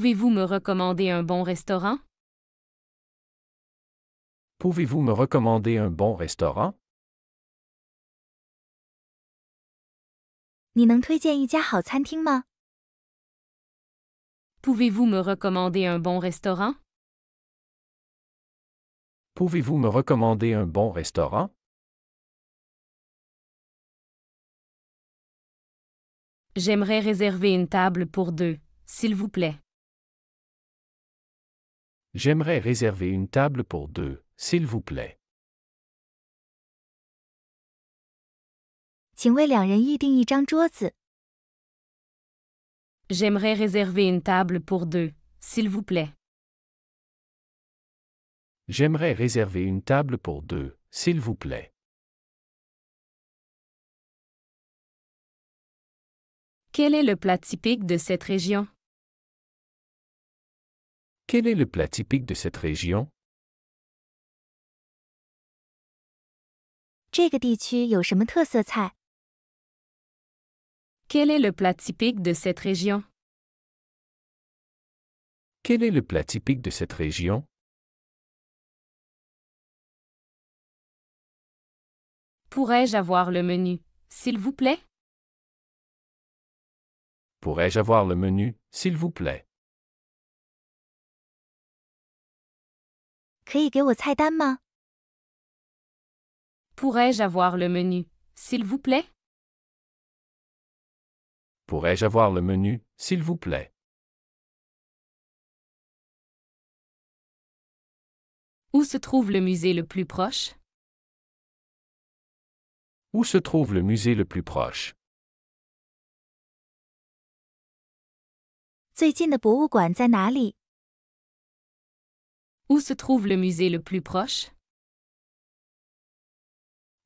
Pouvez-vous me recommander un bon restaurant? Pouvez-vous me recommander un bon restaurant? pouvez vous me recommander un bon restaurant? Pouvez-vous me recommander un bon restaurant? J'aimerais réserver une table pour deux, s'il vous plaît. J'aimerais réserver une table pour deux, s'il vous plaît. J'aimerais réserver une table pour deux, s'il vous plaît. J'aimerais réserver une table pour deux, s'il vous plaît. Quel est le plat typique de cette région? Quel est le plat typique de cette région? Quel est le plat typique de cette région? Quel est le plat typique de cette région? Pourrais-je avoir le menu, s'il vous plaît? Pourrais-je avoir le menu, s'il vous plaît? pourrais je avoir le menu, s'il vous plaît? Pourrais-je avoir le menu, s'il vous plaît? Où se trouve le musée le plus proche? Où se trouve le musée le plus proche? Où se trouve le musée le plus proche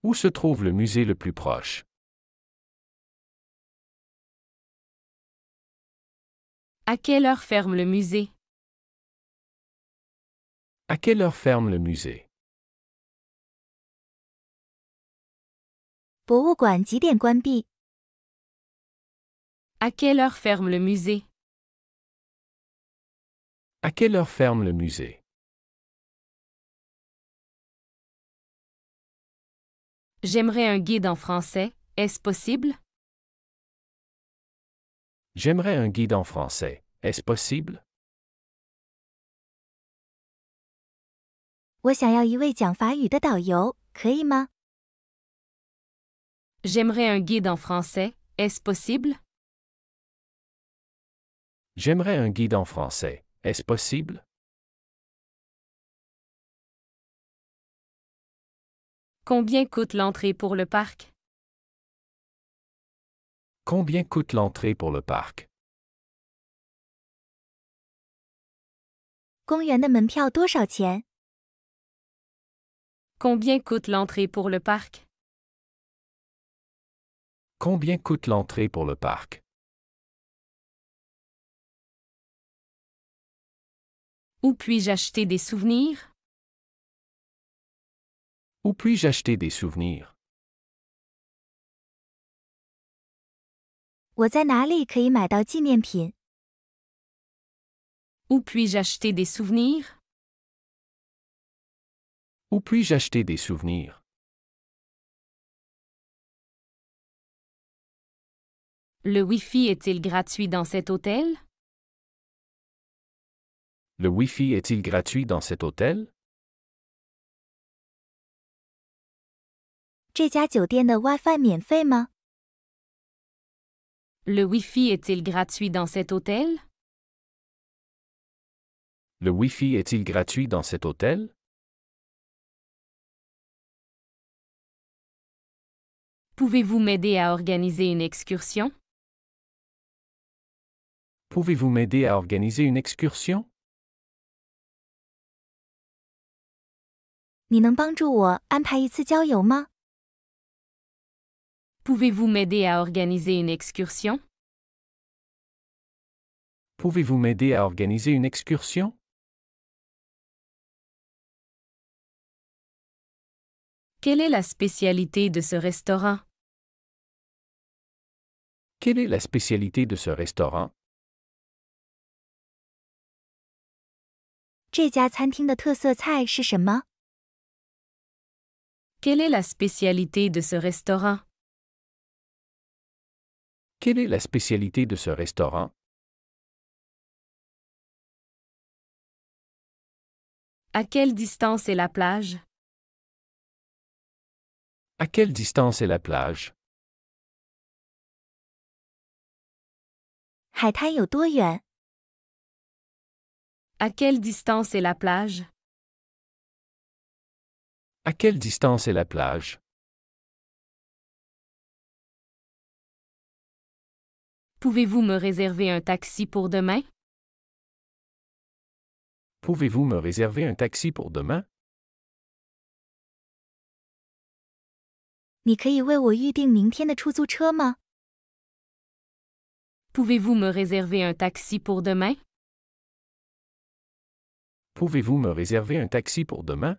Où se trouve le musée le plus proche À quelle heure ferme le musée À quelle heure ferme le musée À quelle heure ferme le musée À quelle heure ferme le musée J'aimerais un guide en français, est-ce possible? J'aimerais un guide en français, est-ce possible? J'aimerais un guide en français, est-ce possible? J'aimerais un guide en français, est-ce possible? Combien coûte l'entrée pour le parc? Combien coûte l'entrée pour le parc? Combien coûte l'entrée pour le parc? Combien coûte l'entrée pour le parc? Où puis-je acheter des souvenirs? Où puis-je acheter des souvenirs? Où puis-je acheter des souvenirs? Où puis-je acheter des souvenirs? Le Wi-Fi est-il gratuit dans cet hôtel? Le Wi-Fi est-il gratuit dans cet hôtel? Le Wifi est est-il gratuit dans cet hôtel? Le wifi est-il gratuit dans cet hôtel? Pouvez-vous m'aider à organiser une excursion? Pouvez-vous m'aider à organiser une excursion? Pouvez-vous m'aider à organiser une excursion? Pouvez-vous m'aider à organiser une excursion? Quelle est la spécialité de ce restaurant? Quelle est la spécialité de ce restaurant? Quelle est la spécialité de ce restaurant? Quelle est la spécialité de ce restaurant? À quelle distance est la plage? À quelle distance est la plage? À quelle distance est la plage? À quelle distance est la plage? Pouvez-vous me réserver un taxi pour demain? Pouvez-vous me réserver un taxi pour demain? pouvez vous me réserver un taxi pour demain? Pouvez-vous me réserver un taxi pour demain?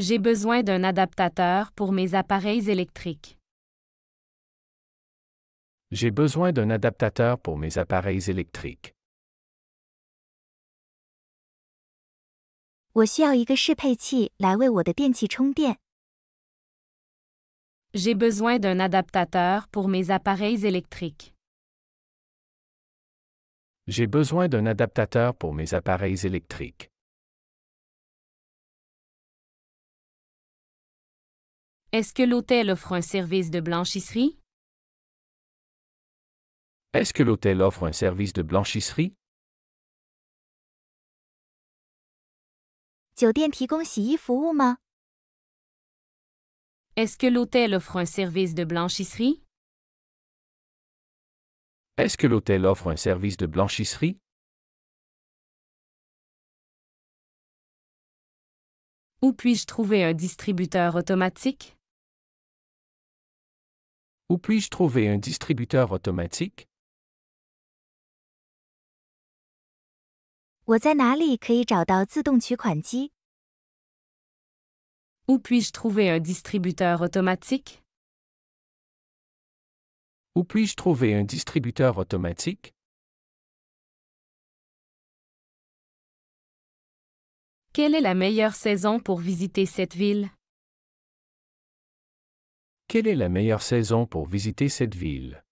J'ai besoin d'un adaptateur pour mes appareils électriques. J'ai besoin d'un adaptateur pour mes appareils électriques. J'ai besoin d'un adaptateur pour mes appareils électriques. J'ai besoin d'un adaptateur pour mes appareils électriques. Est-ce que l'hôtel offre un service de blanchisserie? Est-ce que l'hôtel offre un service de blanchisserie? est ce que l'hôtel offre un service de blanchisserie? Est-ce que l'hôtel offre un service de blanchisserie? Où puis-je trouver un distributeur automatique? Où puis-je trouver un distributeur automatique? Où puis-je trouver un distributeur automatique? Où puis-je trouver un distributeur automatique? Quelle est la meilleure saison pour visiter cette ville? Quelle est la meilleure saison pour visiter cette ville?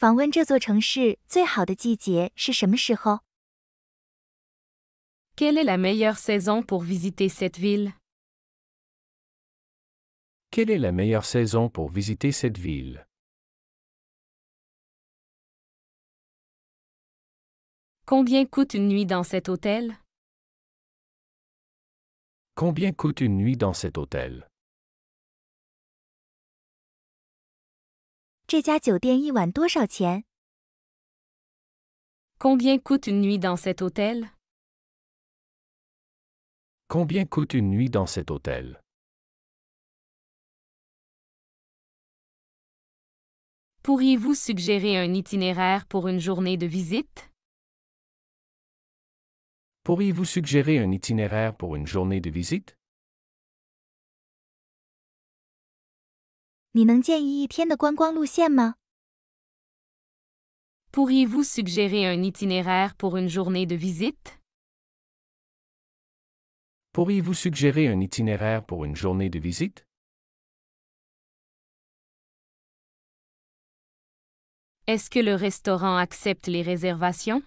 Quelle est la meilleure saison pour visiter cette ville? Quelle est la meilleure saison pour visiter cette ville? Combien coûte une nuit dans cet hôtel? Combien coûte une nuit dans cet hôtel? Combien coûte une nuit dans cet hôtel? Combien coûte une nuit dans cet hôtel? Pourriez-vous suggérer un itinéraire pour une journée de visite? Pourriez-vous suggérer un itinéraire pour une journée de visite? pourriez vous suggérer un itinéraire pour une journée de visite? Pourriez-vous suggérer un itinéraire pour une journée de visite? Est-ce que le restaurant accepte les réservations?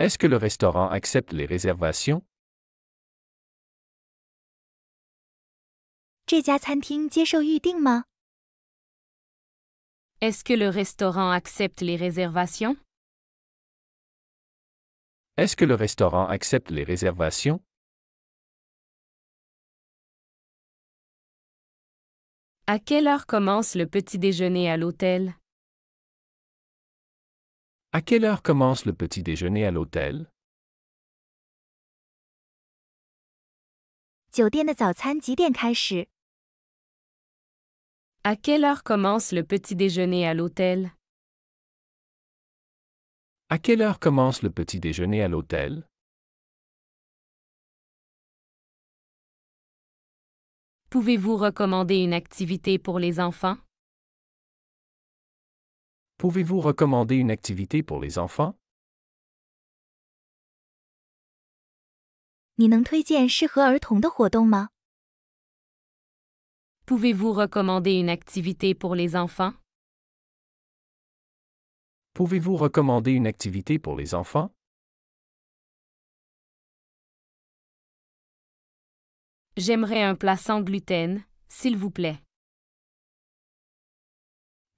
Est-ce que le restaurant accepte les réservations? est ce que le restaurant accepte les réservations? Est-ce que le restaurant accepte les réservations? 'À quelle heure commence le petit déjeuner à l'hôtel? À quelle heure commence le petit déjeuner à l'hôtel? À quelle heure commence le petit déjeuner à l'hôtel? À quelle heure commence le petit déjeuner à l'hôtel? Pouvez-vous recommander une activité pour les enfants? Pouvez-vous recommander une activité pour les enfants? pouvez vous recommander une activité pour les enfants? Pouvez-vous recommander une activité pour les enfants? J'aimerais un plat sans gluten, s'il vous plaît.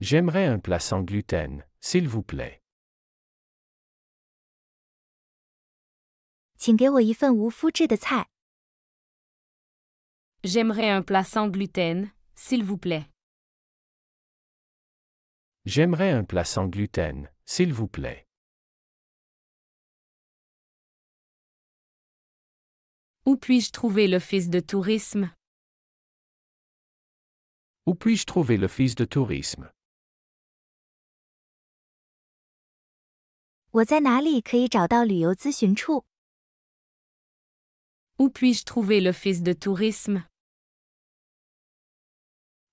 J'aimerais un plat sans gluten, s'il vous plaît. J'aimerais un plat sans gluten, s'il vous plaît. J'aimerais un plat sans gluten, s'il vous plaît. Où puis-je trouver le fils de tourisme? Où puis-je trouver le fils de tourisme? Où puis puis-je trouver l'office de tourisme?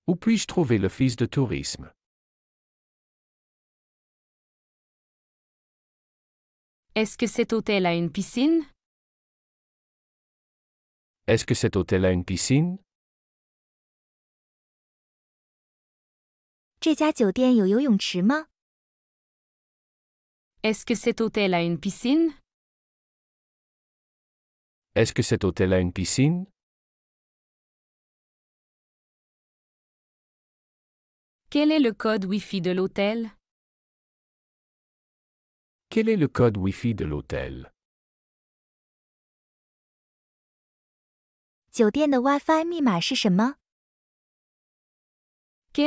Où puis-je trouver le fils de tourisme? Est-ce que cet hôtel a une piscine? Est-ce que cet hôtel a une piscine? 这家酒店有游泳池吗 est-ce que cet hôtel a une piscine? Est-ce que cet hôtel a une piscine? Quel est le code Wi-Fi de l'hôtel? Quel est le code Wi-Fi de l'hôtel? Quel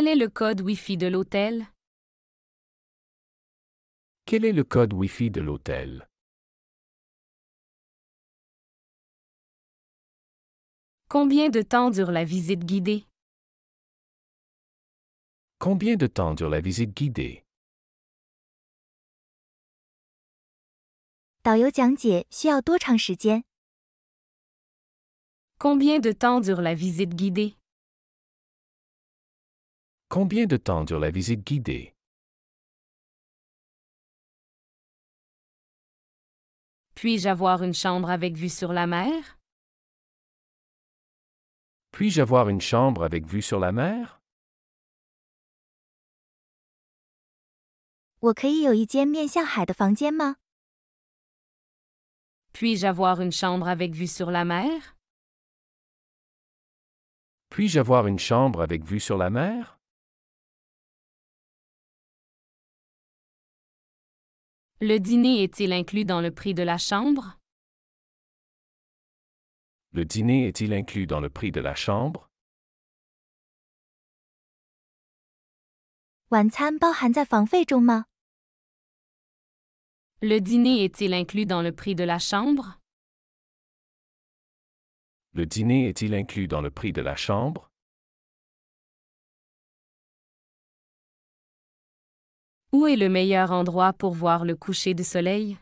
est le code Wi-Fi de l'hôtel? Quel est le code Wi-Fi de l'hôtel Combien de temps dure la visite guidée Combien de temps dure la visite guidée Combien de temps dure la visite guidée Combien de temps dure la visite guidée Puis-je avoir une chambre avec vue sur la mer? Puis-je avoir une chambre avec vue sur la mer? Puis-je avoir une chambre avec vue sur la mer? Puis-je avoir une chambre avec vue sur la mer? Le dîner est-il inclus dans le prix de la chambre? Le dîner est-il inclus dans le prix de la chambre? Le dîner est-il inclus dans le prix de la chambre? Le dîner est-il inclus dans le prix de la chambre? Où est le meilleur endroit pour voir le coucher de soleil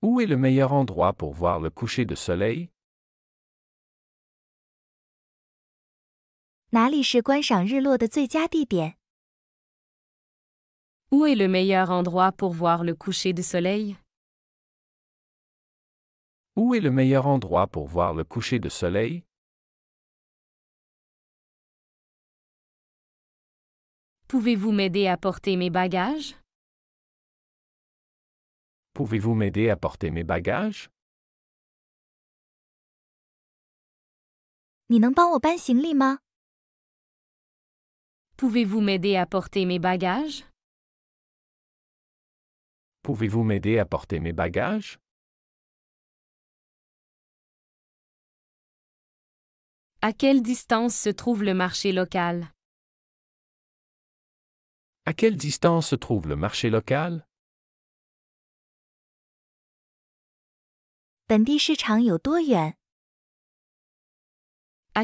Où est le meilleur endroit pour voir le coucher de soleil Où est le meilleur endroit pour voir le coucher de soleil Où est le meilleur endroit pour voir le coucher de soleil Pouvez-vous m'aider à porter mes bagages? Pouvez-vous m'aider à porter mes bagages? pouvez vous m'aider à porter mes bagages? Pouvez-vous m'aider à porter mes bagages? À quelle distance se trouve le marché local? À quelle distance se trouve le marché local? À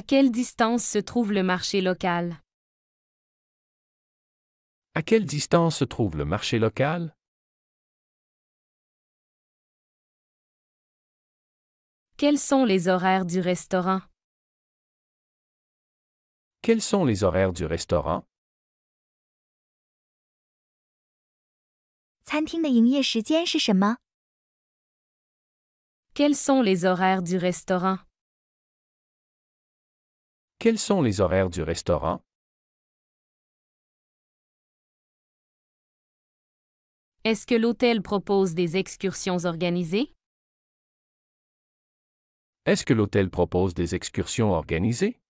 quelle distance se trouve le marché local? À quelle distance se trouve le marché local? Quels sont les horaires du restaurant? Quels sont les horaires du restaurant? Quels sont les horaires du restaurant Quels sont les horaires du restaurant Est-ce que l'hôtel propose des excursions organisées Est-ce que l'hôtel propose des excursions organisées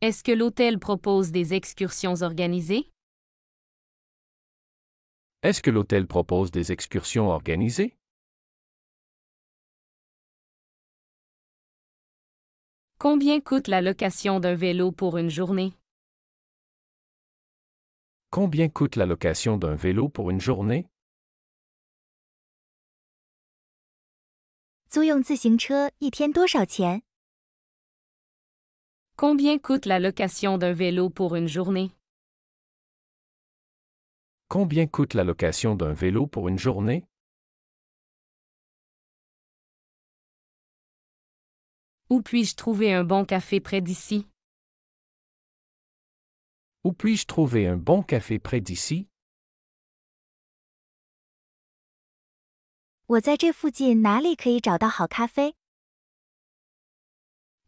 est-ce que l'hôtel propose des excursions organisées? Est-ce que l'hôtel propose des excursions organisées? Combien coûte la location d'un vélo pour une journée? Combien coûte la location d'un vélo pour une journée? Combien coûte la location d'un vélo pour une journée? Combien coûte la location d'un vélo pour une journée? Où puis-je trouver un bon café près d'ici? Où puis-je trouver un bon café près d'ici?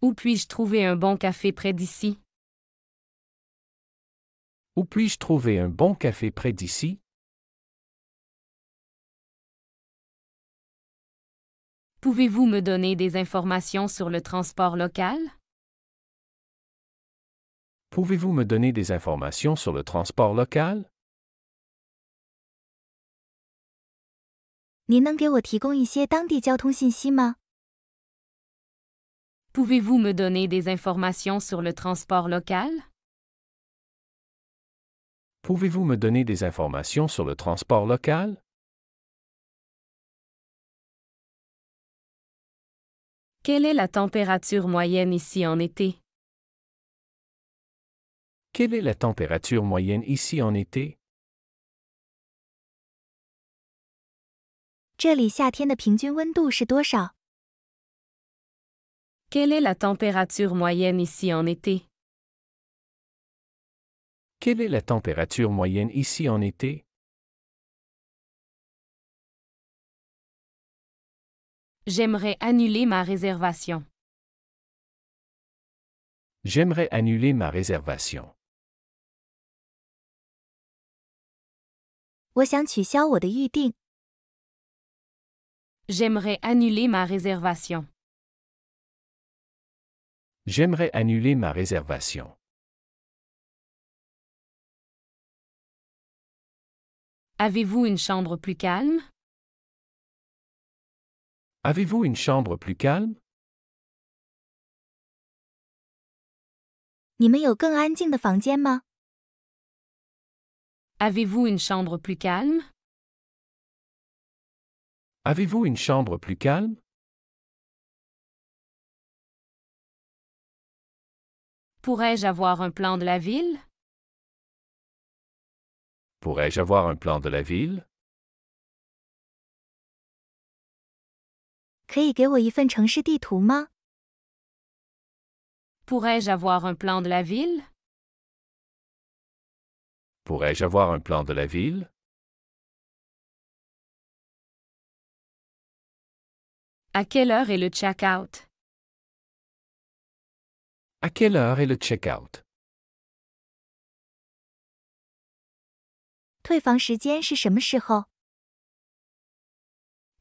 Où puis-je trouver un bon café près d'ici? Où puis-je trouver un bon café près d'ici? Pouvez-vous me donner des informations sur le transport local? Pouvez-vous me donner des informations sur le transport local? Pouvez-vous me donner des informations sur le transport local? Pouvez-vous me donner des informations sur le transport local? Quelle est la température moyenne ici en été? Quelle est la température moyenne ici en été? Quelle est la température moyenne ici en été? Quelle est la température moyenne ici en été? J'aimerais annuler ma réservation. J'aimerais annuler ma réservation. J'aimerais annuler ma réservation. J'aimerais annuler ma réservation. Avez-vous une chambre plus calme? Avez-vous une chambre plus calme? avez vous une chambre plus calme? Avez-vous une chambre plus calme? Pourrais-je avoir un plan de la ville? Pourrais-je avoir un plan de la ville? pourrais je avoir un plan de la ville? Pourrais-je avoir un plan de la ville? À quelle heure est le check-out? À quelle heure est le check-out?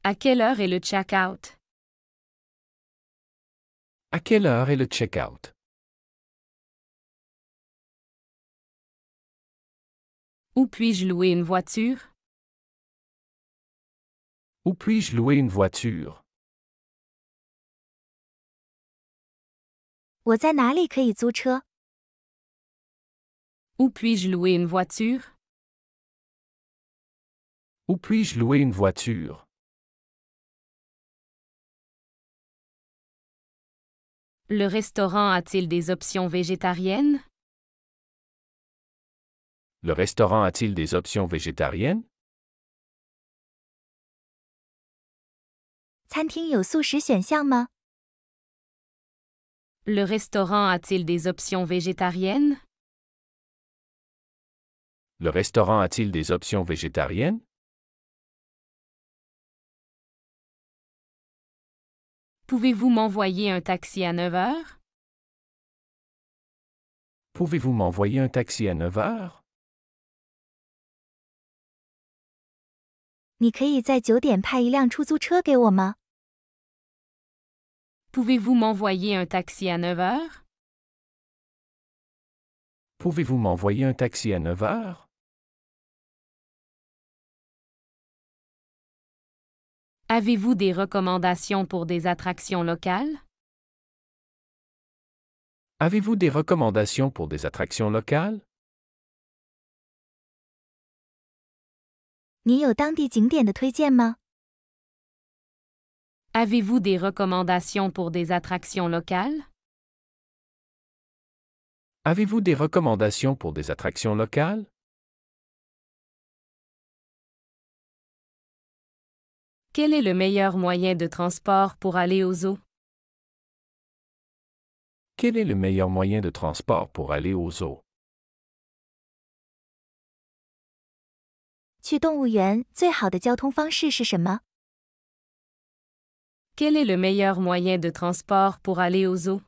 à quelle heure est le check-out? À quelle heure est le check-out? Où puis-je louer une voiture? Où puis-je louer une voiture? Où puis puis-je louer une voiture? Où puis-je louer une voiture? Le restaurant a-t-il des options végétariennes? Le restaurant a-t-il des options végétariennes? Le restaurant a-t-il des options végétariennes? Le restaurant a-t-il des options végétariennes? Pouvez-vous m'envoyer un taxi à 9 heures? Pouvez-vous m'envoyer un taxi à 9 heures? Pouvez-vous m'envoyer un taxi à 9 heures? Pouvez-vous m'envoyer un taxi à 9 heures? Avez-vous des recommandations pour des attractions locales? Avez-vous des recommandations pour des attractions locales? Avez-vous des recommandations pour des attractions locales? Avez-vous des recommandations pour des attractions locales? Quel est le meilleur moyen de transport pour aller aux eaux? Quel est le meilleur moyen de transport pour aller aux eaux? 去动物园最好的交通方式是什么？quel est le meilleur moyen de transport pour aller aux eaux?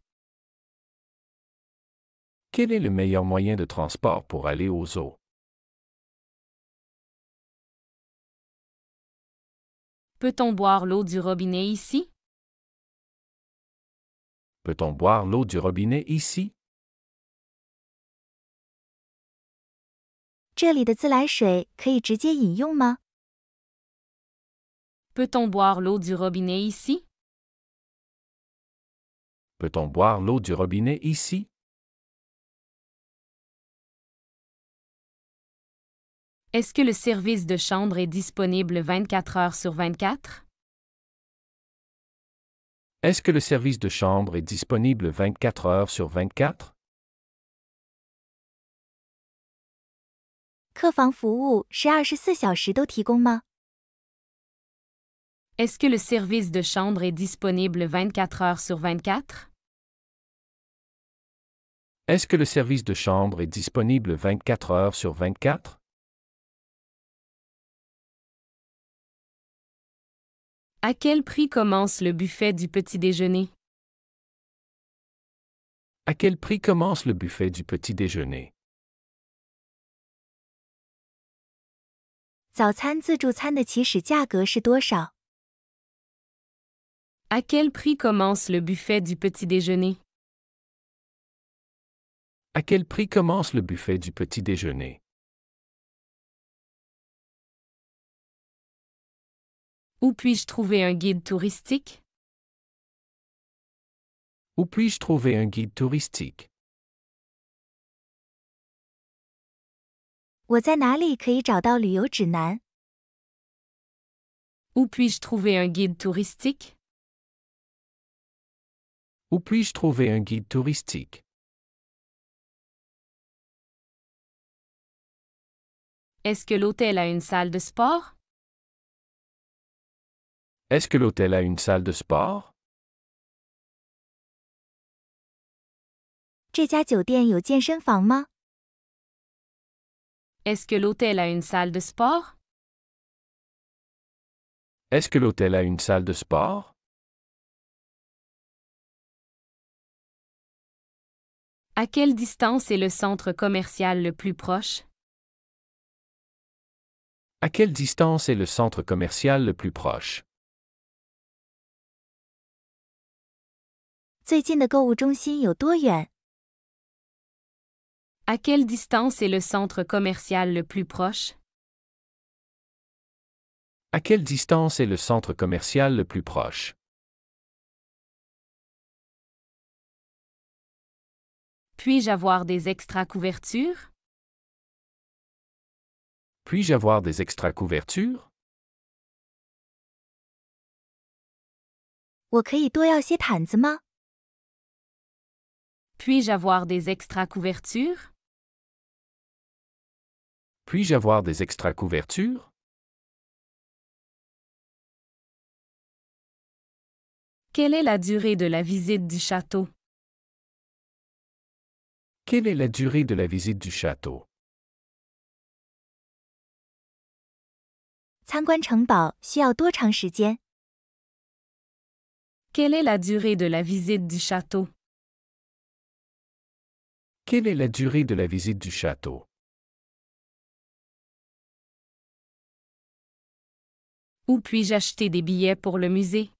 Quel est le meilleur moyen de transport pour aller aux eaux? Peut-on boire l'eau du robinet ici? Peut-on boire l'eau du robinet ici? Peut-on boire l'eau du robinet ici? Peut-on boire l'eau du robinet ici? Est-ce que le service de chambre est disponible 24 heures sur 24? Est-ce que le service de chambre est disponible 24 heures sur 24? Est-ce que le service de chambre est disponible 24 heures sur 24? Est-ce que le service de chambre est disponible 24 heures sur 24? À quel prix commence le buffet du petit déjeuner? À quel prix commence le buffet du petit déjeuner? À quel prix commence le buffet du petit déjeuner? À quel prix commence le buffet du petit déjeuner? Où puis-je trouver un guide touristique? Où puis-je trouver un guide touristique? Où puis-je trouver un guide touristique? Où puis-je trouver un guide touristique Est-ce que l'hôtel a une salle de sport Est-ce que l'hôtel a une salle de sport Est-ce que l'hôtel a une salle de sport Est-ce que l'hôtel a une salle de sport À quelle distance est le centre commercial le plus proche? À quelle distance est le centre commercial le plus proche? À quelle distance est le centre commercial le plus proche? À quelle distance est le centre commercial le plus proche? Puis-je avoir des extra couvertures? Puis-je avoir des extra couvertures? puis je avoir des extra couvertures? Puis-je avoir des extra couvertures? Quelle est la durée de la visite du château? Quelle est la durée de la visite du château? Quelle est la durée de la visite du château? Quelle est la durée de la visite du château? Où puis-je acheter des billets pour le musée?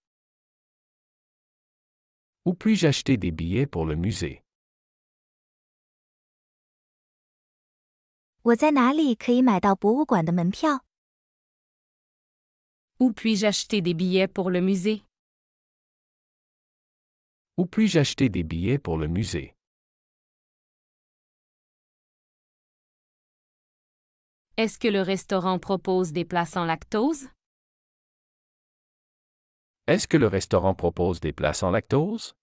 Où puis-je acheter des billets pour le musée? 我在哪里可以买到博物馆的门票？Où puis-je acheter des billets pour le musée? Où puis-je acheter des billets pour le musée? Est-ce que le restaurant propose des places sans lactose? Est-ce que le restaurant propose des plats sans lactose?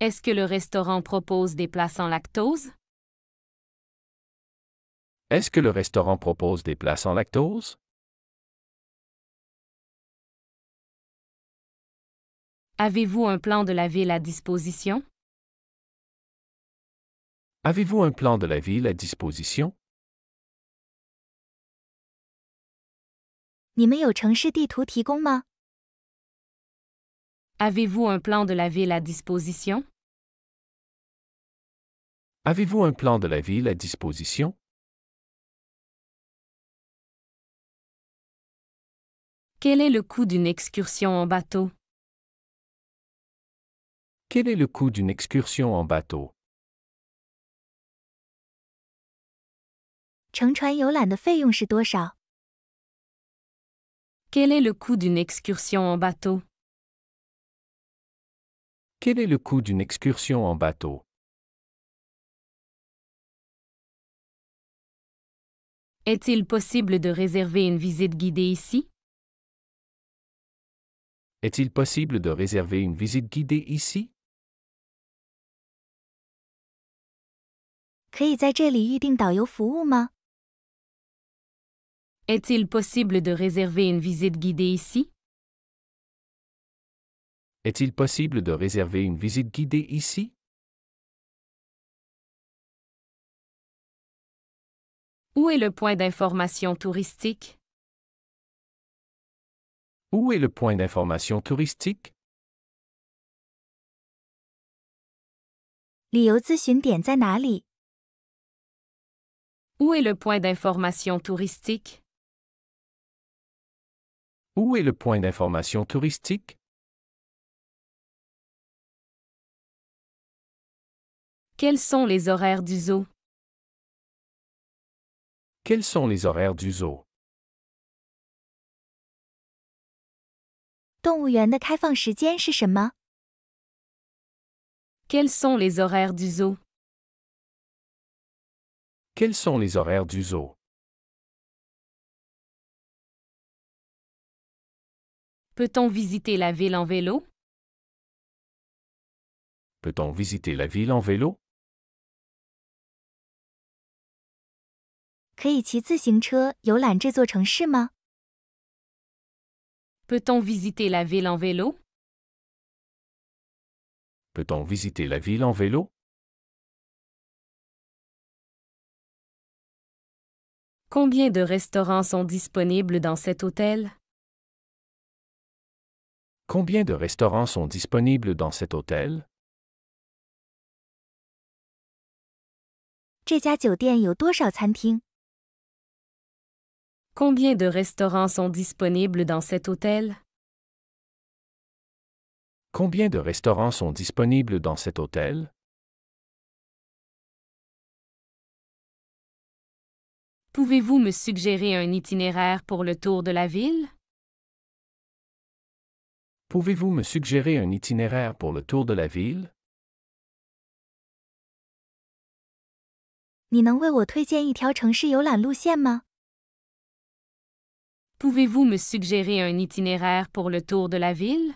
Est-ce que le restaurant propose des plats sans lactose? Est-ce que le restaurant propose des plats sans lactose? Avez-vous un plan de la ville à disposition? Avez-vous un plan de la ville à disposition? Avez-vous un plan de la ville à disposition? Avez-vous un plan de la ville à disposition? Quel est le coût d'une excursion en bateau? Quel est le coût d'une excursion en bateau? Quel est le coût d'une excursion en bateau? Quel est le coût d'une excursion en bateau Est-il possible de réserver une visite guidée ici Est-il possible de réserver une visite guidée ici Est-il possible de réserver une visite guidée ici est-il possible de réserver une visite guidée ici Où est le point d'information touristique Où est le point d'information touristique Où est le point d'information touristique Où est le point d'information touristique Quels sont les horaires du zoo? Quels sont les horaires du zoo? Quels sont les horaires du zoo? Quels sont les horaires du zoo? Peut-on visiter la ville en vélo? Peut-on visiter la ville en vélo? peut on visiter la ville en vélo? Peut-on visiter la ville en vélo? Combien de restaurants sont disponibles dans cet hôtel? Combien de restaurants sont disponibles dans cet hôtel? 这家酒店有多少餐厅？Combien de restaurants sont disponibles dans cet hôtel? Combien de restaurants sont disponibles dans cet hôtel? Pouvez-vous me suggérer un itinéraire pour le tour de la ville? Pouvez-vous me suggérer un itinéraire pour le tour de la ville? Pouvez-vous me suggérer un itinéraire pour le tour de la ville?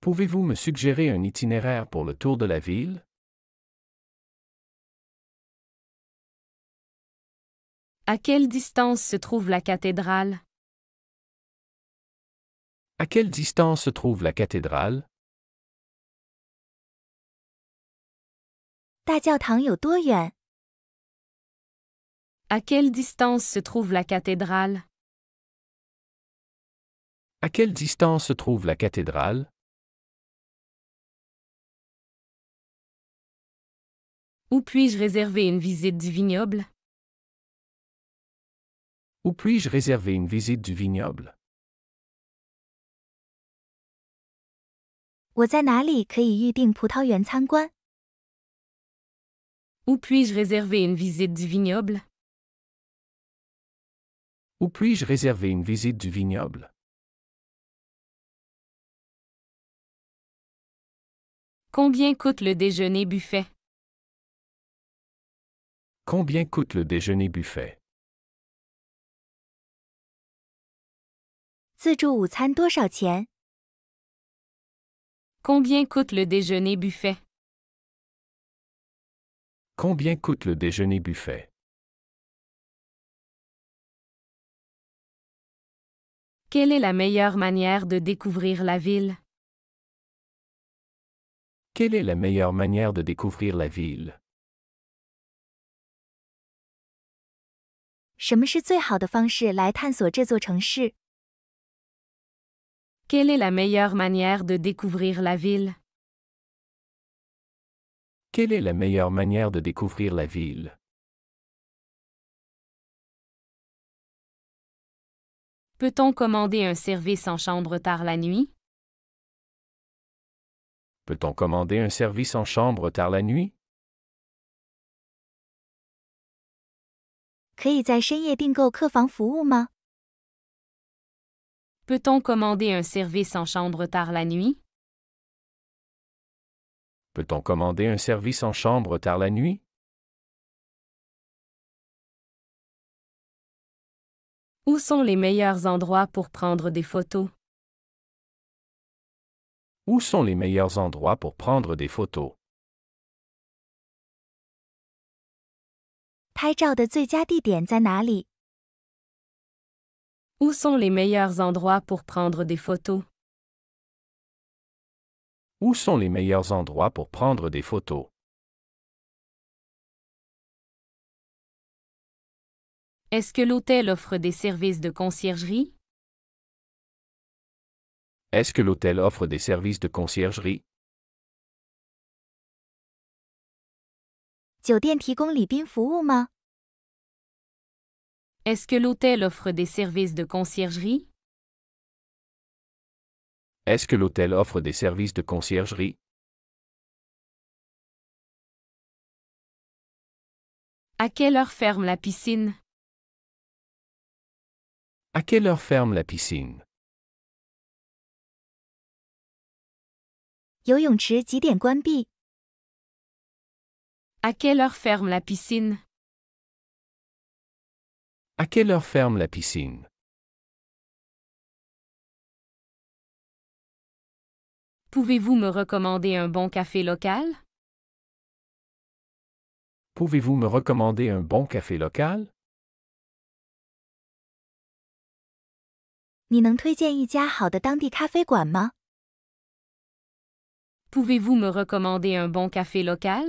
Pouvez-vous me suggérer un itinéraire pour le tour de la ville? À quelle distance se trouve la cathédrale? À quelle distance se trouve la cathédrale? À quelle distance se trouve la cathédrale? À quelle distance se trouve la cathédrale? Où puis-je réserver une visite du vignoble? Où puis-je réserver une visite du vignoble? Où puis-je réserver une visite du vignoble? Où puis-je réserver une visite du vignoble Combien coûte le déjeuner buffet Combien coûte le déjeuner buffet Combien coûte le déjeuner buffet Combien coûte le déjeuner buffet Quelle est la meilleure manière de découvrir la ville Quelle est la meilleure manière de découvrir la ville Quelle est la meilleure manière de découvrir la ville Quelle est la meilleure manière de découvrir la ville Peut-on commander un service en chambre tard la nuit? Peut-on commander un service en chambre tard la nuit? peut on commander un service en chambre tard la nuit? Peut-on commander un service en chambre tard la nuit? Où sont les meilleurs endroits pour prendre des photos? Où sont les meilleurs endroits pour prendre des photos? Où sont les meilleurs endroits pour prendre des photos? Où sont les meilleurs endroits pour prendre des photos? Est-ce que l'hôtel offre des services de conciergerie? Est-ce que l'hôtel offre des services de conciergerie? est ce que l'hôtel offre des services de conciergerie? Est-ce que l'hôtel offre des services de conciergerie? À quelle heure ferme la piscine? À quelle heure ferme la piscine? À quelle heure ferme la piscine? À quelle heure ferme la piscine? Pouvez-vous me recommander un bon café local? Pouvez-vous me recommander un bon café local? pouvez vous me recommander un bon café local?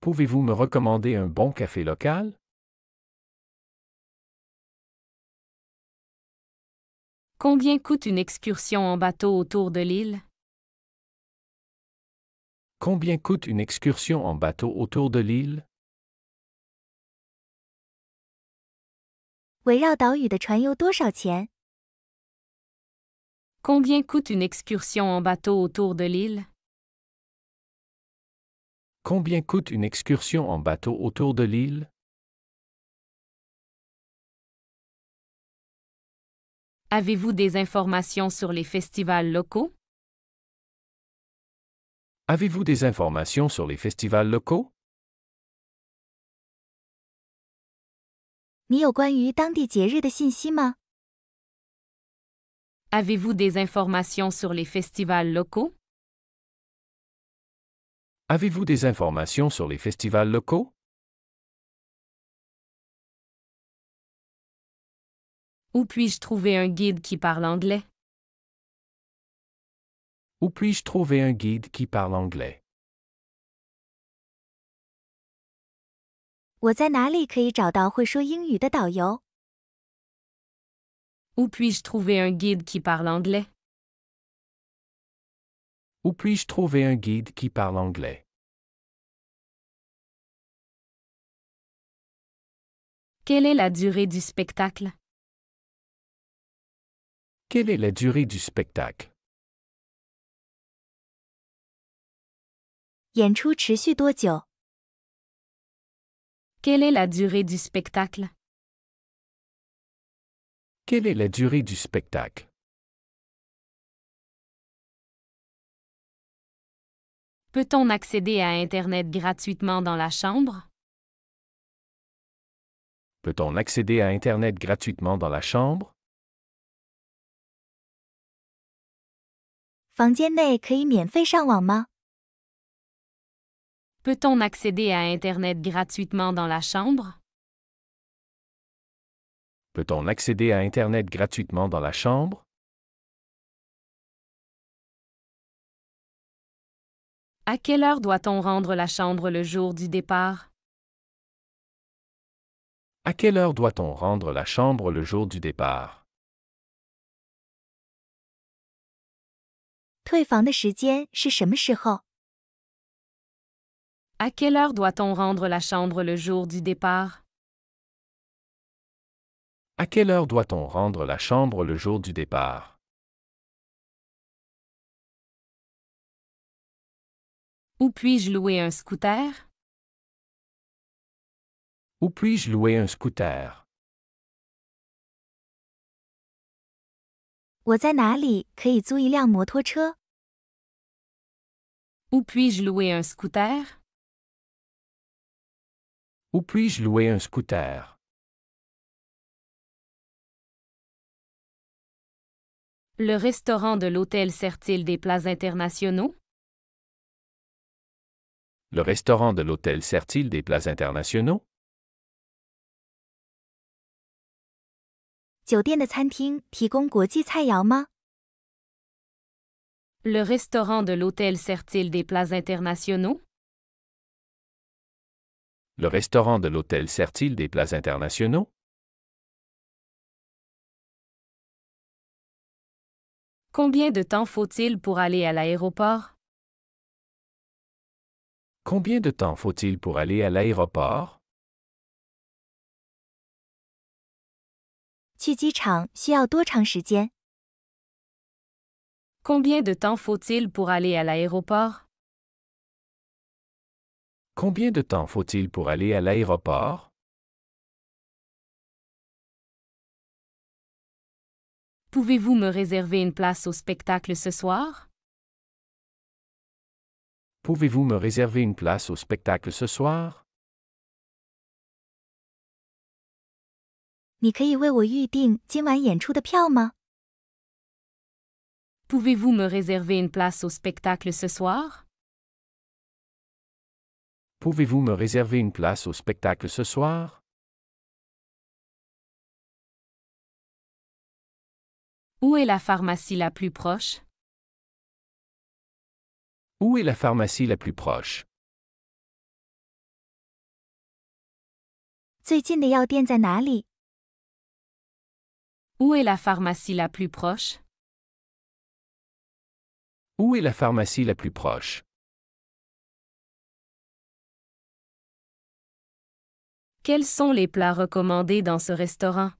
Pouvez-vous me recommander un bon café local? Combien coûte une excursion en bateau autour de l'île? Combien coûte une excursion en bateau autour de l'île? Combien coûte une excursion en bateau autour de l'île? Combien coûte une excursion en bateau autour de l'île? Avez-vous des informations sur les festivals locaux? Avez-vous des informations sur les festivals locaux? 你有关于当地节日的信息吗？Avez-vous des informations sur les festivals locaux Avez-vous des informations sur les festivals locaux Où puis-je trouver un guide qui parle anglais Où puis-je trouver un guide qui parle anglais Où puis puis-je trouver un guide qui parle anglais? Où puis-je trouver un guide qui parle anglais? Quelle est la durée du spectacle? Quelle est la durée du spectacle? 演出持续多久？quelle est la durée du spectacle Quelle est la durée du spectacle Peut-on accéder à Internet gratuitement dans la chambre Peut-on accéder à Internet gratuitement dans la chambre Peut-on accéder à Internet gratuitement dans la chambre? Peut-on accéder à Internet gratuitement dans la chambre? À quelle heure doit-on rendre la chambre le jour du départ? À quelle heure doit-on rendre la chambre le jour du départ? À quelle heure doit-on rendre la chambre le jour du départ? À quelle heure doit-on rendre la chambre le jour du départ? Où puis-je louer un scooter? Où puis-je louer un scooter? Où puis puis-je louer un scooter? Où puis-je louer un scooter? Le restaurant de l'hôtel sert-il des plats internationaux? Le restaurant de l'hôtel sert-il des plats internationaux? Le restaurant de l'hôtel sert-il des plats internationaux? le restaurant de l'hôtel sert-il des plats internationaux? Combien de temps faut-il pour aller à l'aéroport? Combien de temps faut-il pour aller à l'aéroport? Combien de temps faut-il pour aller à l'aéroport? Combien de temps faut-il pour aller à l'aéroport? Pouvez-vous me réserver une place au spectacle ce soir? Pouvez-vous me réserver une place au spectacle ce soir? pouvez vous me réserver une place au spectacle ce soir? Pouvez-vous me réserver une place au spectacle ce soir Où est la pharmacie la plus proche Où est la pharmacie la plus proche Où est la pharmacie la plus proche Où est la pharmacie la plus proche Quels sont les plats recommandés dans ce restaurant?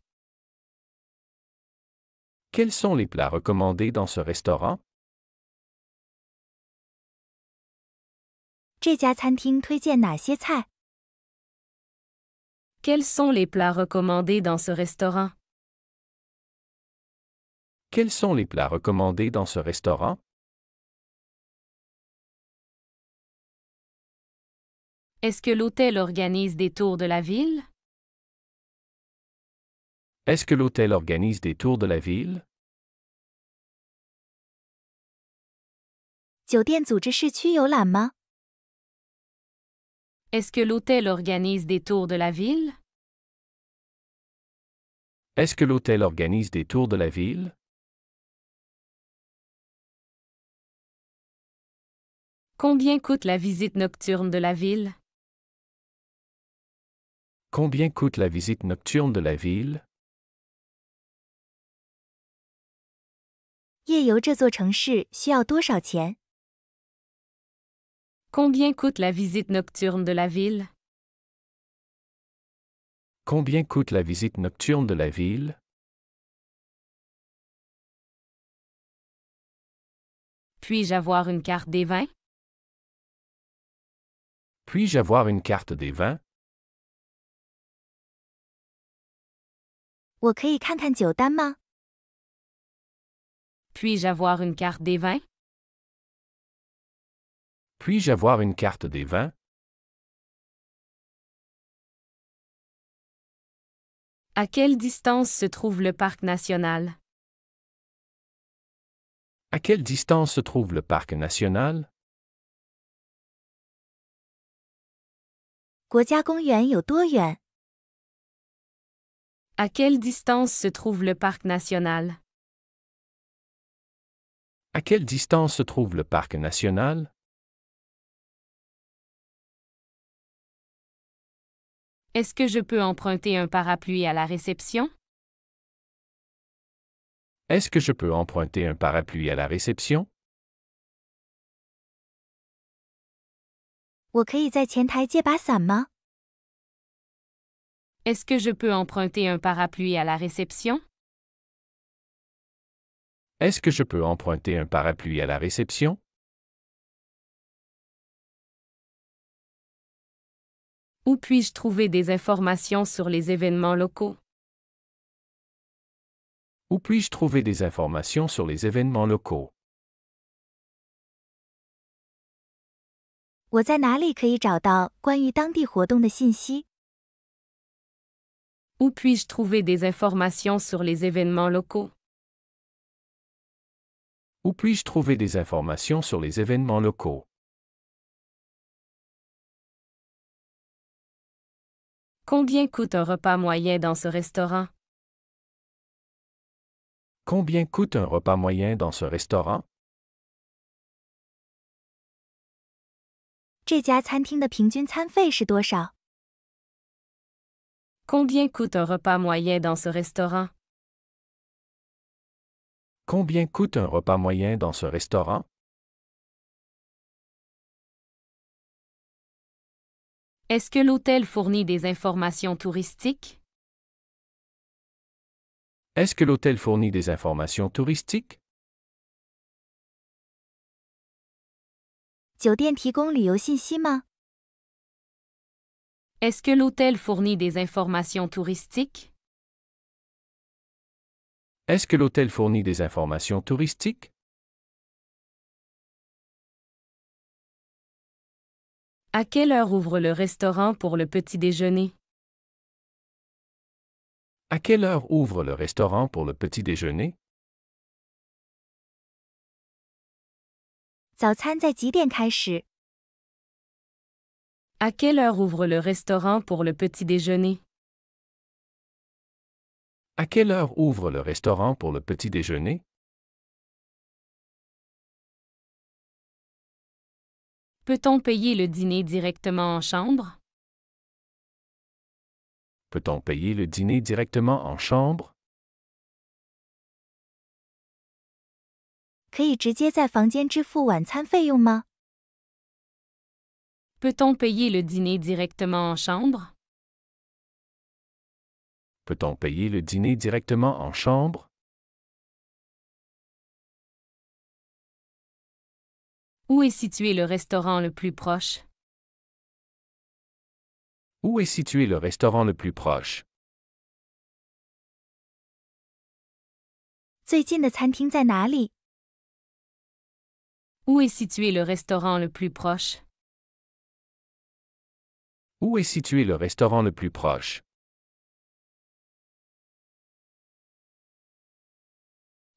Quels sont les plats recommandés dans ce restaurant? Quels sont les plats recommandés dans ce restaurant? Quels sont les plats recommandés dans ce restaurant? Est-ce que l'hôtel organise des tours de la ville? Est-ce que l'hôtel organise des tours de la ville? est ce que l'hôtel organise des tours de la ville? Est-ce que l'hôtel organise des tours de la ville? Combien coûte la visite nocturne de la ville? Combien coûte la visite nocturne de la ville? Combien coûte la visite nocturne de la ville? Combien coûte la visite nocturne de la ville? Puis-je avoir une carte des vins? Puis-je avoir une carte des vins? puis je avoir une carte des vins? Puis-je avoir une carte des vins? À quelle distance se trouve le parc national? À quelle distance se trouve le parc national? À quelle distance se trouve le parc national? À quelle distance se trouve le parc national? Est-ce que je peux emprunter un parapluie à la réception? Est-ce que je peux emprunter un parapluie à la réception? Est-ce que je peux emprunter un parapluie à la réception? Est-ce que je peux emprunter un parapluie à la réception? Où puis-je trouver des informations sur les événements locaux? Où puis-je trouver des informations sur les événements locaux? Où puis-je trouver des informations sur les événements locaux? Où puis-je trouver des informations sur les événements locaux? Combien coûte un repas moyen dans ce restaurant? Combien coûte un repas moyen dans ce restaurant? Combien coûte un repas moyen dans ce restaurant? Combien coûte un repas moyen dans ce restaurant? Est-ce que l'hôtel fournit des informations touristiques? Est-ce que l'hôtel fournit des informations touristiques? Est-ce que l'hôtel fournit des informations touristiques? Est-ce que l'hôtel fournit des informations touristiques? À quelle heure ouvre le restaurant pour le petit déjeuner? À quelle heure ouvre le restaurant pour le petit déjeuner? À quelle heure ouvre le restaurant pour le petit déjeuner? À quelle heure ouvre le restaurant pour le petit déjeuner? Peut-on payer le dîner directement en chambre? Peut-on payer le dîner directement en chambre? Peut-on payer le dîner directement en chambre? Peut-on payer le dîner directement en chambre? Où est situé le restaurant le plus proche? Où est situé le restaurant le plus proche? Où est situé le restaurant le plus proche? Où est situé le restaurant le plus proche?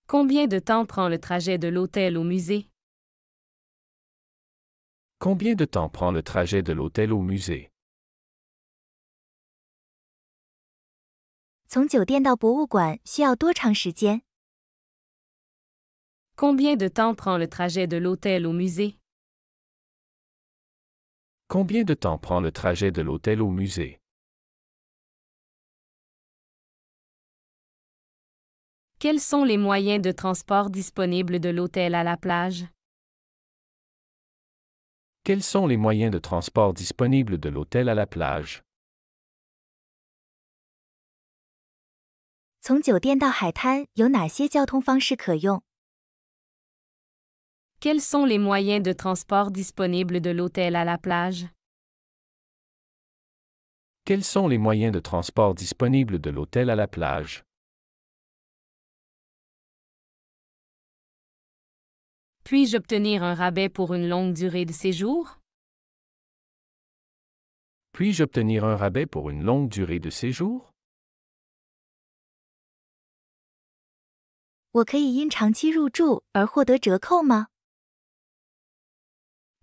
Combien de temps prend le trajet de l'hôtel au musée? Combien de temps prend le trajet de l'hôtel au musée? Combien de temps prend le trajet de l'hôtel au musée? Combien de temps prend le trajet de l'hôtel au musée? Quels sont les moyens de transport disponibles de l'hôtel à la plage? Quels sont les moyens de transport disponibles de l'hôtel à la plage? Quels sont les moyens de transport disponibles de l'hôtel à la plage? Quels sont les moyens de transport disponibles de l'hôtel à la plage? Puis-je obtenir un rabais pour une longue durée de séjour? Puis-je obtenir un rabais pour une longue durée de séjour?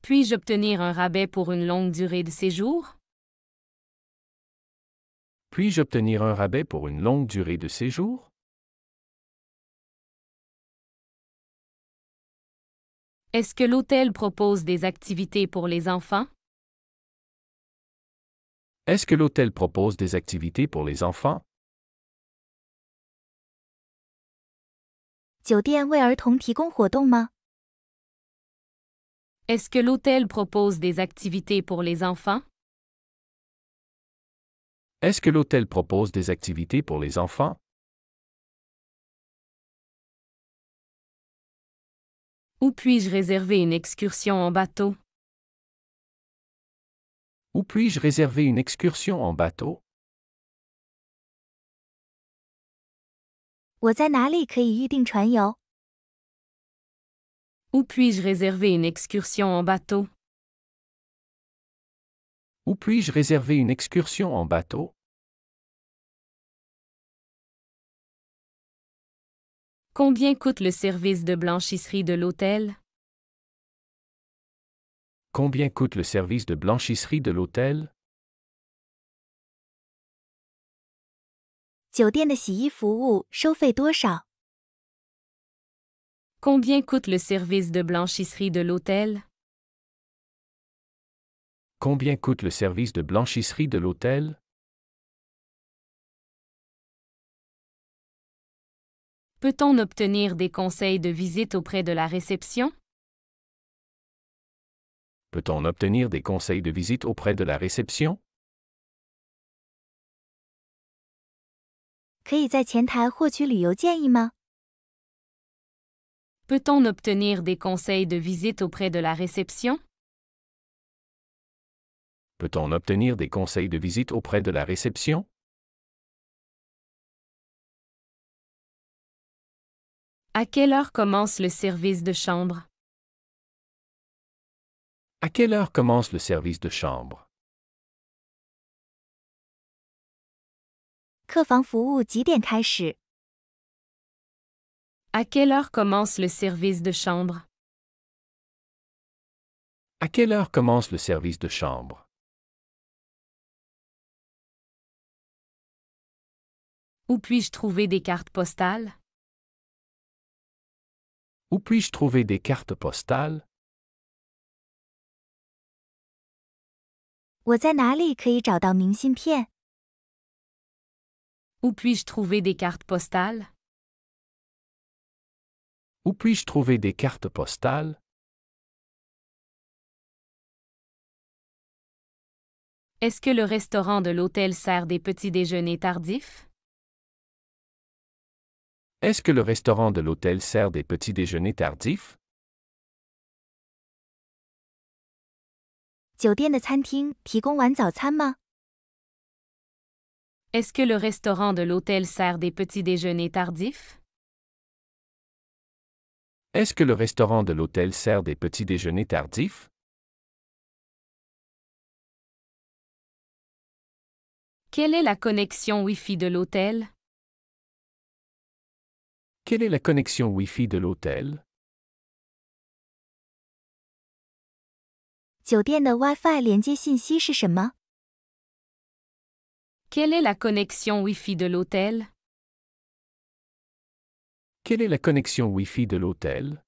Puis-je obtenir un rabais pour une longue durée de séjour? Puis-je obtenir un rabais pour une longue durée de séjour? Est-ce que l'hôtel propose des activités pour les enfants? Est-ce que l'hôtel propose des activités pour les enfants? Est-ce que l'hôtel propose des activités pour les enfants? Est-ce que l'hôtel propose des activités pour les enfants? Où puis-je réserver une excursion en bateau? Où puis-je réserver une excursion en bateau? Où puis-je réserver une excursion en bateau Où puis-je réserver une excursion en bateau Combien coûte le service de blanchisserie de l'hôtel Combien coûte le service de blanchisserie de l'hôtel Combien coûte le service de blanchisserie de l'hôtel? Combien coûte le service de blanchisserie de l'hôtel? Peut-on obtenir des conseils de visite auprès de la réception? Peut-on obtenir des conseils de visite auprès de la réception? Peut-on obtenir des conseils de visite auprès de la réception? Peut-on obtenir des conseils de visite auprès de la réception? À quelle heure commence le service de chambre? À quelle heure commence le service de chambre? À quelle heure commence le service de chambre? À quelle heure commence le service de chambre? Où puis-je trouver des cartes postales? Où puis-je trouver des cartes postales? Où puis-je trouver des cartes postales? Où puis-je trouver des cartes postales Est-ce que le restaurant de l'hôtel sert des petits déjeuners tardifs Est-ce que le restaurant de l'hôtel sert des petits déjeuners tardifs Est-ce que le restaurant de l'hôtel sert des petits déjeuners tardifs est-ce que le restaurant de l'hôtel sert des petits déjeuners tardifs? Quelle est la connexion Wi-Fi de l'hôtel? Quelle est la connexion Wi-Fi de l'hôtel? Quelle est la connexion Wi-Fi de l'hôtel? Quelle est la connexion Wi-Fi de l'hôtel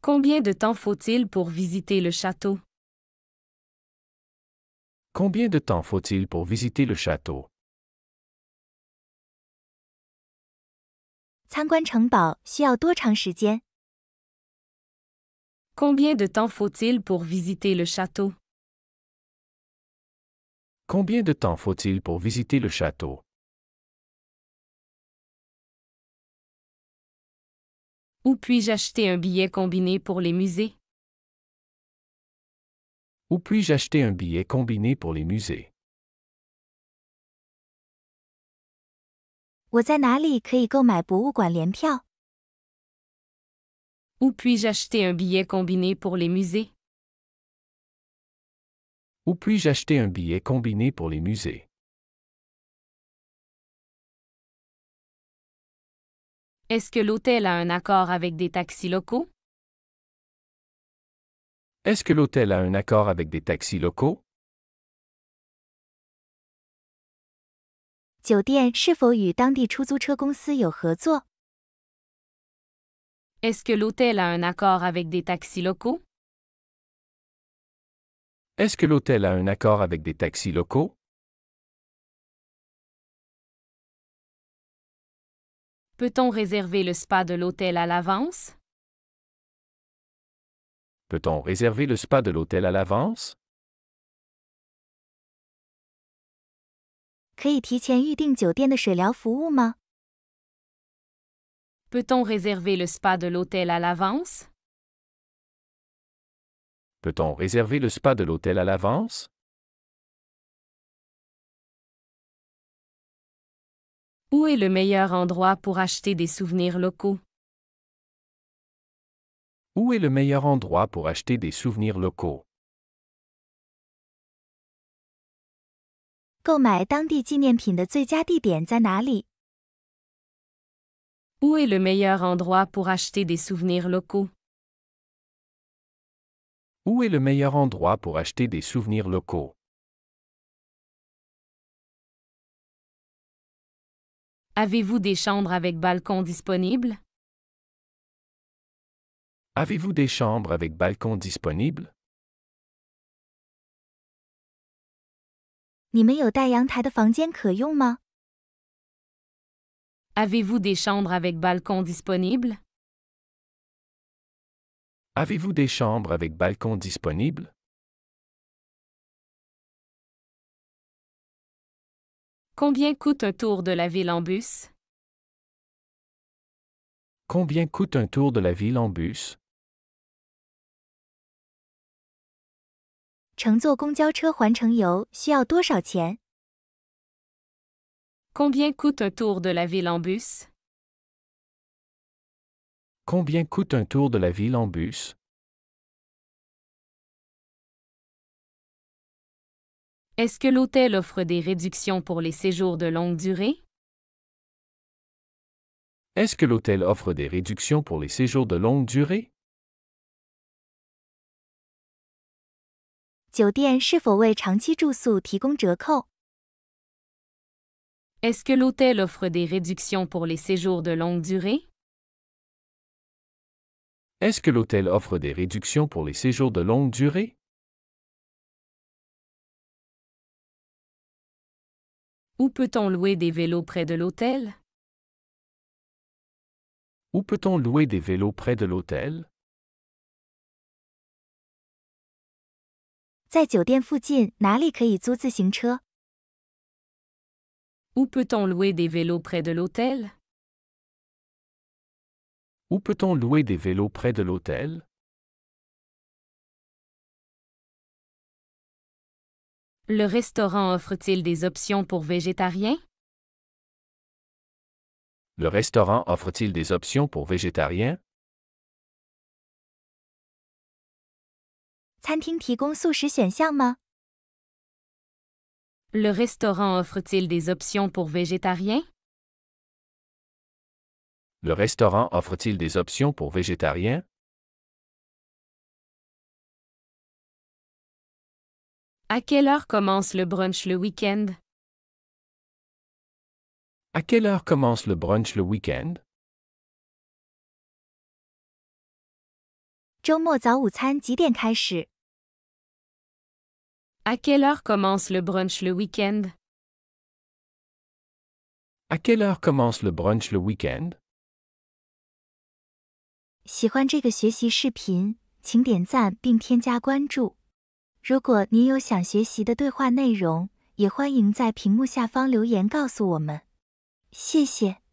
Combien de temps faut-il pour visiter le château Combien de temps faut-il pour visiter le château Combien de temps faut-il pour visiter le château Combien de temps faut-il pour visiter le château Où puis-je acheter un billet combiné pour les musées Où puis-je acheter un billet combiné pour les musées Où puis puis-je acheter un billet combiné pour les musées où puis-je acheter un billet combiné pour les musées? Est-ce que l'hôtel a un accord avec des taxis locaux? Est-ce que l'hôtel a un accord avec des taxis locaux? est ce que l'hôtel a un accord avec des taxis locaux? Est-ce que l'hôtel a un accord avec des taxis locaux? Peut-on réserver le spa de l'hôtel à l'avance? Peut-on réserver le spa de l'hôtel à l'avance? Peut-on réserver le spa de l'hôtel à l'avance? Peut-on réserver le spa de l'hôtel à l'avance? Où est le meilleur endroit pour acheter des souvenirs locaux? Où est le meilleur endroit pour acheter des souvenirs locaux? Où est le meilleur endroit pour acheter des souvenirs locaux où est le meilleur endroit pour acheter des souvenirs locaux Avez-vous des chambres avec balcon disponibles Avez-vous des chambres avec balcon disponibles avez vous des chambres avec balcon disponibles Avez-vous des chambres avec balcon disponibles? Combien coûte un tour de la ville en bus? Combien coûte un tour de la ville en bus? combien coûte un tour de la ville en bus? Combien coûte un tour de la ville en bus Est-ce que l'hôtel offre des réductions pour les séjours de longue durée Est-ce que l'hôtel offre des réductions pour les séjours de longue durée Est-ce que l'hôtel offre des réductions pour les séjours de longue durée est-ce que l'hôtel offre des réductions pour les séjours de longue durée? Où peut-on louer des vélos près de l'hôtel? Où peut-on louer des vélos près de l'hôtel? Où peut peut-on louer des vélos près de l'hôtel? Où peut-on louer des vélos près de l'hôtel Le restaurant offre-t-il des options pour végétariens Le restaurant offre-t-il des options pour végétariens Le restaurant offre-t-il des options pour végétariens le restaurant offre-t-il des options pour végétariens? À quelle heure commence le brunch le week-end? À quelle heure commence le brunch le week-end? À quelle heure commence le brunch le week-end? À quelle heure commence le brunch le week-end? 喜欢这个学习视频，请点赞并添加关注。如果您有想学习的对话内容，也欢迎在屏幕下方留言告诉我们。谢谢。